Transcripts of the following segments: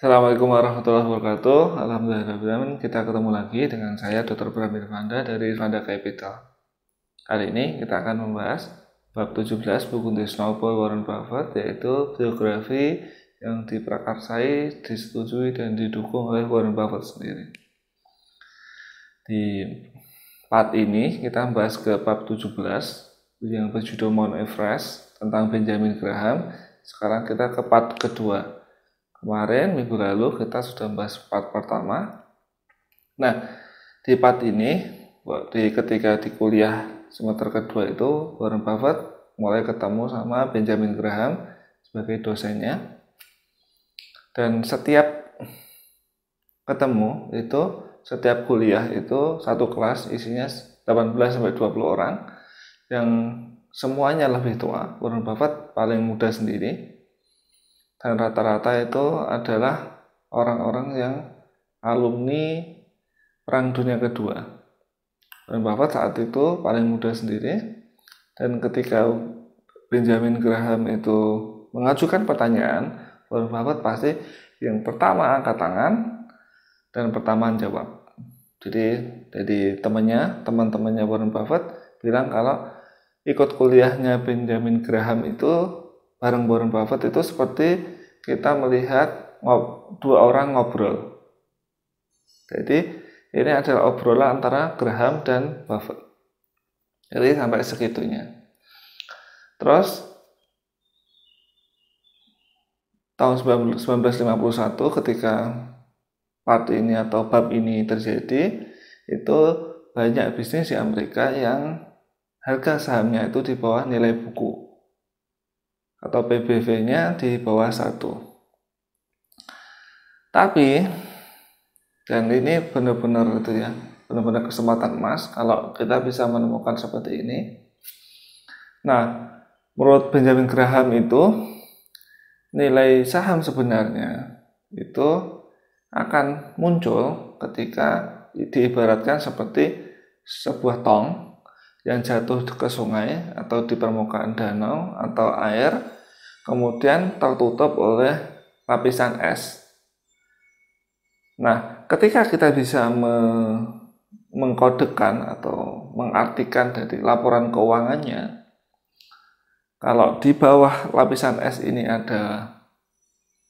Assalamualaikum warahmatullahi wabarakatuh. Alhamdulillah kita ketemu lagi dengan saya Dr. Bram Irvanda dari Irvanda Capital. Hari ini kita akan membahas bab 17 buku The Snowball Warren Buffett yaitu biografi yang diprakarsai, disetujui dan didukung oleh Warren Buffett sendiri. Di part ini kita membahas ke bab 17 yang berjudul Mount Everest tentang Benjamin Graham. Sekarang kita ke part kedua Kemarin minggu lalu kita sudah membahas part pertama. Nah, di part ini di ketika di kuliah semester kedua itu Warren Buffett mulai ketemu sama Benjamin Graham sebagai dosennya. Dan setiap ketemu itu setiap kuliah itu satu kelas isinya 18 sampai 20 orang yang semuanya lebih tua. Warren Buffett paling muda sendiri dan rata-rata itu adalah orang-orang yang alumni Perang Dunia Kedua. Warren Buffett saat itu paling muda sendiri, dan ketika Benjamin Graham itu mengajukan pertanyaan, Warren Buffett pasti yang pertama angkat tangan dan pertama jawab. Jadi dari temannya, teman-temannya Warren Buffett bilang kalau ikut kuliahnya Benjamin Graham itu bareng Warren Buffett itu seperti kita melihat ngob, dua orang ngobrol. Jadi ini adalah obrolan antara Graham dan Buffett. Jadi sampai segitunya. Terus tahun 1951 ketika part ini atau bab ini terjadi itu banyak bisnis di Amerika yang harga sahamnya itu di bawah nilai buku atau PBV-nya di bawah satu. Tapi dan ini benar-benar itu ya, benar-benar kesempatan emas kalau kita bisa menemukan seperti ini. Nah, menurut Benjamin Graham itu nilai saham sebenarnya itu akan muncul ketika diibaratkan seperti sebuah tong yang jatuh ke sungai atau di permukaan danau atau air kemudian tertutup oleh lapisan es. Nah, ketika kita bisa me mengkodekan atau mengartikan dari laporan keuangannya, kalau di bawah lapisan es ini ada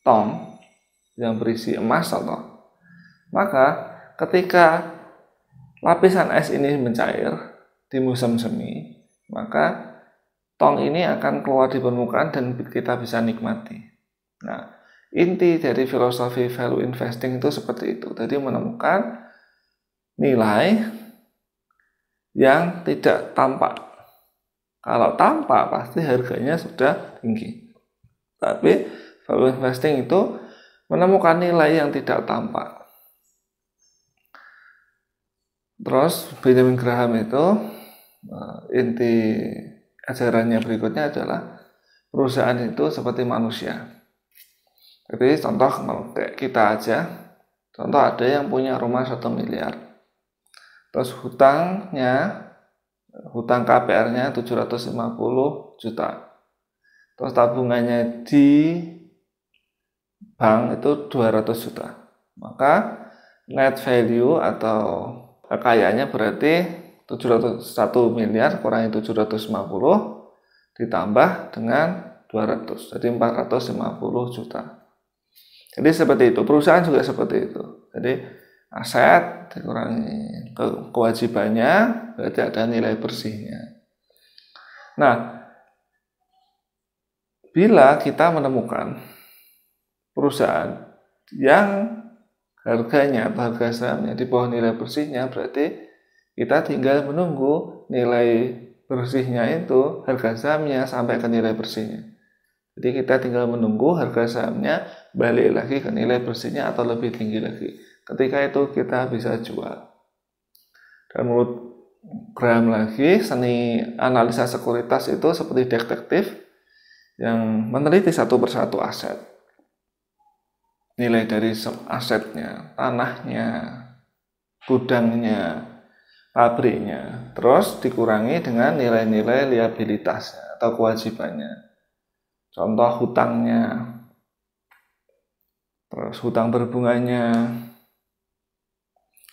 tong yang berisi emas atau maka ketika lapisan es ini mencair, di musim semi, maka tong ini akan keluar di permukaan dan kita bisa nikmati. Nah, inti dari filosofi value investing itu seperti itu. Jadi menemukan nilai yang tidak tampak. Kalau tampak pasti harganya sudah tinggi. Tapi value investing itu menemukan nilai yang tidak tampak. Terus Benjamin Graham itu Nah, inti ajarannya berikutnya adalah perusahaan itu seperti manusia. Jadi contoh kayak kita aja, contoh ada yang punya rumah satu miliar. Terus hutangnya, hutang KPR-nya 750 juta. Terus tabungannya di bank itu 200 juta. Maka net value atau kekayaannya berarti 701 miliar kurangi 750 ditambah dengan 200. Jadi 450 juta. Jadi seperti itu. Perusahaan juga seperti itu. Jadi aset dikurangi ke kewajibannya berarti ada nilai bersihnya. Nah, bila kita menemukan perusahaan yang harganya atau harga sahamnya di bawah nilai bersihnya berarti kita tinggal menunggu nilai bersihnya itu, harga sahamnya sampai ke nilai bersihnya. Jadi kita tinggal menunggu harga sahamnya balik lagi ke nilai bersihnya atau lebih tinggi lagi. Ketika itu kita bisa jual. Dan menurut Graham lagi, seni analisa sekuritas itu seperti detektif yang meneliti satu persatu aset. Nilai dari asetnya, tanahnya, gudangnya, pabriknya, terus dikurangi dengan nilai-nilai liabilitasnya atau kewajibannya. Contoh hutangnya, terus hutang berbunganya,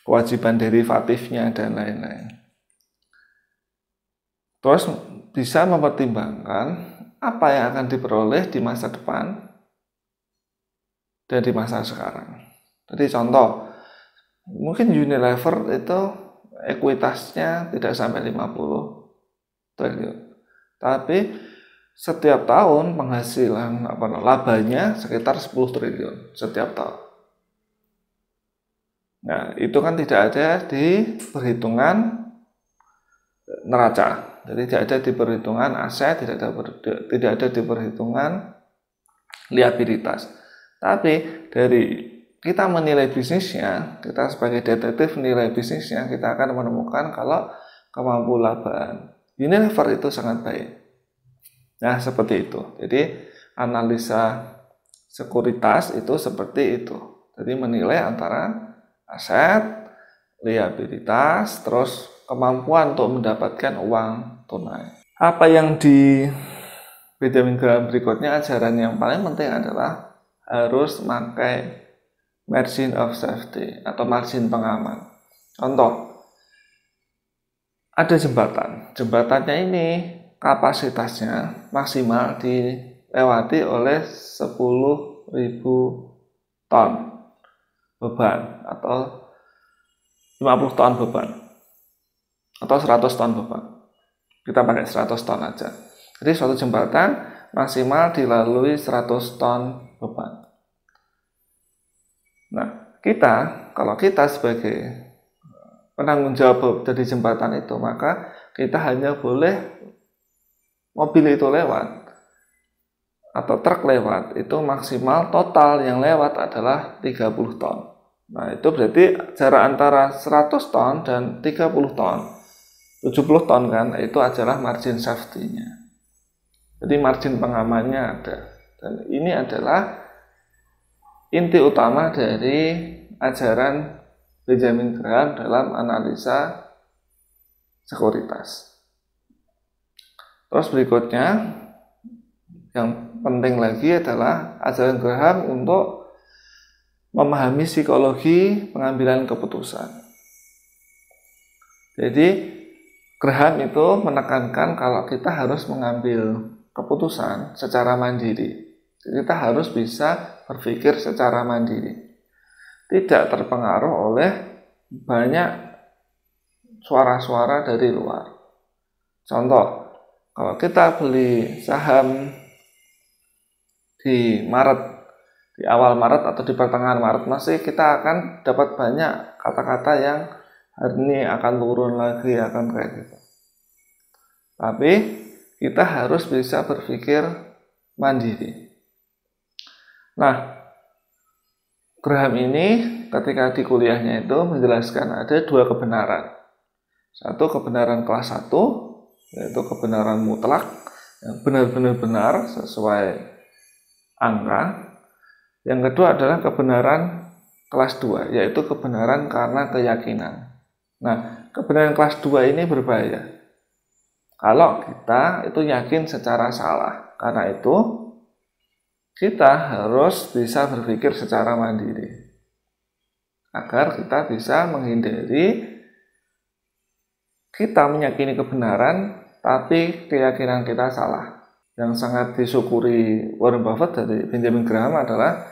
kewajiban derivatifnya, dan lain-lain. Terus bisa mempertimbangkan apa yang akan diperoleh di masa depan dan di masa sekarang. Jadi contoh, mungkin Unilever itu ekuitasnya tidak sampai 50 triliun. Tapi setiap tahun penghasilan apa labanya sekitar 10 triliun setiap tahun. Nah, itu kan tidak ada di perhitungan neraca. Jadi tidak ada di perhitungan aset, tidak ada tidak ada di perhitungan liabilitas. Tapi dari kita menilai bisnisnya, kita sebagai detektif menilai bisnisnya, kita akan menemukan kalau kemampuan Ini Unilever itu sangat baik. Nah, seperti itu. Jadi, analisa sekuritas itu seperti itu. Jadi, menilai antara aset, liabilitas, terus kemampuan untuk mendapatkan uang tunai. Apa yang di Benjamin Graham berikutnya, ajaran yang paling penting adalah harus memakai margin of safety atau margin pengaman. Contoh, ada jembatan. Jembatannya ini kapasitasnya maksimal dilewati oleh 10.000 ton beban atau 50 ton beban atau 100 ton beban. Kita pakai 100 ton aja. Jadi suatu jembatan maksimal dilalui 100 ton beban. Nah, kita kalau kita sebagai eh, penanggung jawab dari jembatan itu, maka kita hanya boleh mobil itu lewat atau truk lewat itu maksimal total yang lewat adalah 30 ton. Nah, itu berarti jarak antara 100 ton dan 30 ton. 70 ton kan, itu adalah margin safety-nya. Jadi margin pengamannya ada. Dan ini adalah inti utama dari ajaran Benjamin Graham dalam analisa sekuritas. Terus berikutnya yang penting lagi adalah ajaran Graham untuk memahami psikologi pengambilan keputusan. Jadi Graham itu menekankan kalau kita harus mengambil keputusan secara mandiri. Jadi kita harus bisa berpikir secara mandiri. Tidak terpengaruh oleh banyak suara-suara dari luar. Contoh, kalau kita beli saham di Maret, di awal Maret atau di pertengahan Maret, masih kita akan dapat banyak kata-kata yang hari ini akan turun lagi, akan kayak gitu. Tapi kita harus bisa berpikir mandiri. Nah, Graham ini ketika di kuliahnya itu menjelaskan ada dua kebenaran. Satu kebenaran kelas 1, yaitu kebenaran mutlak, yang benar-benar benar sesuai angka. Yang kedua adalah kebenaran kelas 2, yaitu kebenaran karena keyakinan. Nah, kebenaran kelas 2 ini berbahaya. Kalau kita itu yakin secara salah, karena itu kita harus bisa berpikir secara mandiri agar kita bisa menghindari kita meyakini kebenaran tapi keyakinan kita salah. Yang sangat disyukuri Warren Buffett dari Benjamin Graham adalah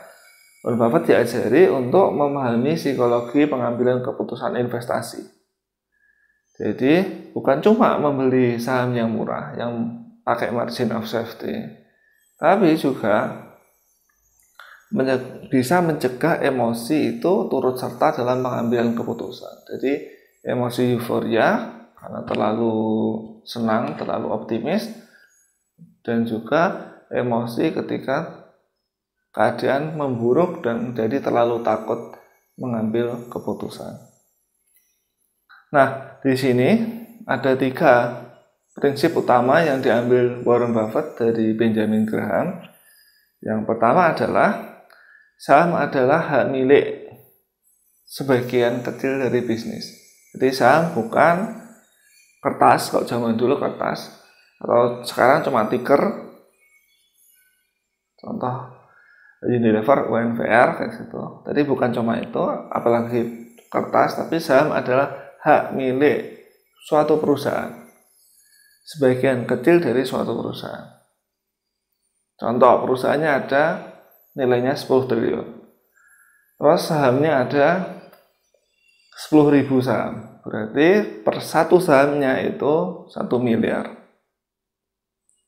Warren Buffett diajari untuk memahami psikologi pengambilan keputusan investasi. Jadi bukan cuma membeli saham yang murah, yang pakai margin of safety, tapi juga bisa mencegah emosi itu turut serta dalam pengambilan keputusan. Jadi emosi euforia karena terlalu senang, terlalu optimis dan juga emosi ketika keadaan memburuk dan jadi terlalu takut mengambil keputusan. Nah, di sini ada tiga prinsip utama yang diambil Warren Buffett dari Benjamin Graham. Yang pertama adalah Saham adalah hak milik sebagian kecil dari bisnis. Jadi saham bukan kertas, kalau zaman dulu kertas, atau sekarang cuma ticker. Contoh Unilever, UNVR, kayak gitu. Tadi bukan cuma itu, apalagi kertas, tapi saham adalah hak milik suatu perusahaan. Sebagian kecil dari suatu perusahaan. Contoh perusahaannya ada nilainya 10 triliun. Terus oh, sahamnya ada ribu saham. Berarti per satu sahamnya itu 1 miliar.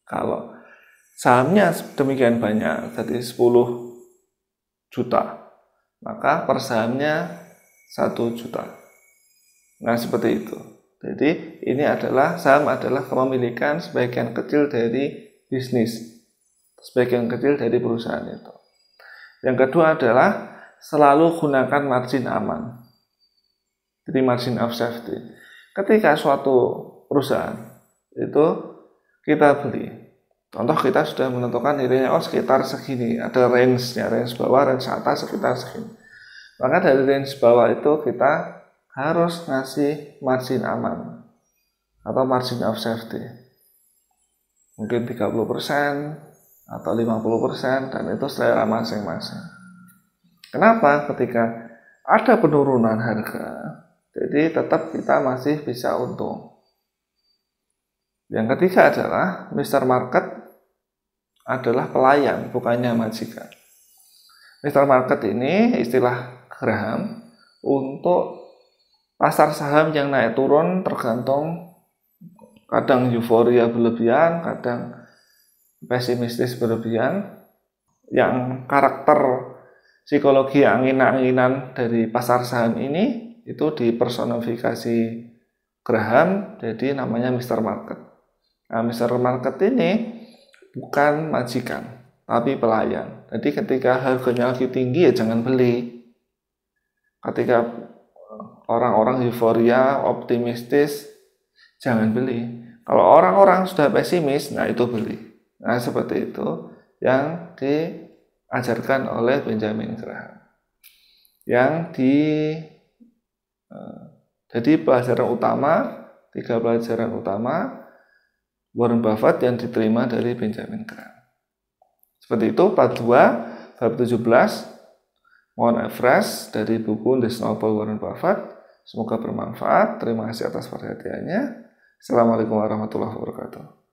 Kalau sahamnya demikian banyak, jadi 10 juta, maka per sahamnya 1 juta. Nah, seperti itu. Jadi, ini adalah saham adalah kepemilikan sebagian kecil dari bisnis, sebagian kecil dari perusahaan itu. Yang kedua adalah selalu gunakan margin aman. Jadi margin of safety. Ketika suatu perusahaan itu kita beli. Contoh kita sudah menentukan nilainya oh sekitar segini, ada range-nya, range bawah, range atas sekitar segini. Maka dari range bawah itu kita harus ngasih margin aman atau margin of safety. Mungkin 30 atau 50% dan itu selera masing-masing. Kenapa? Ketika ada penurunan harga, jadi tetap kita masih bisa untung. Yang ketiga adalah Mr. Market adalah pelayan, bukannya majikan. Mr. Market ini istilah Graham untuk pasar saham yang naik turun tergantung kadang euforia berlebihan, kadang pesimistis berlebihan yang karakter psikologi angin-anginan dari pasar saham ini itu dipersonifikasi Graham jadi namanya Mr. Market. Nah, Mr. Market ini bukan majikan, tapi pelayan. Jadi ketika harganya lagi tinggi ya jangan beli. Ketika orang-orang euforia, optimistis, jangan beli. Kalau orang-orang sudah pesimis, nah itu beli. Nah, seperti itu yang diajarkan oleh Benjamin Graham. Yang di eh, jadi pelajaran utama, tiga pelajaran utama Warren Buffett yang diterima dari Benjamin Graham. Seperti itu, part 2, bab 17, mohon refresh dari buku The Snowball Warren Buffett. Semoga bermanfaat. Terima kasih atas perhatiannya. Assalamualaikum warahmatullahi wabarakatuh.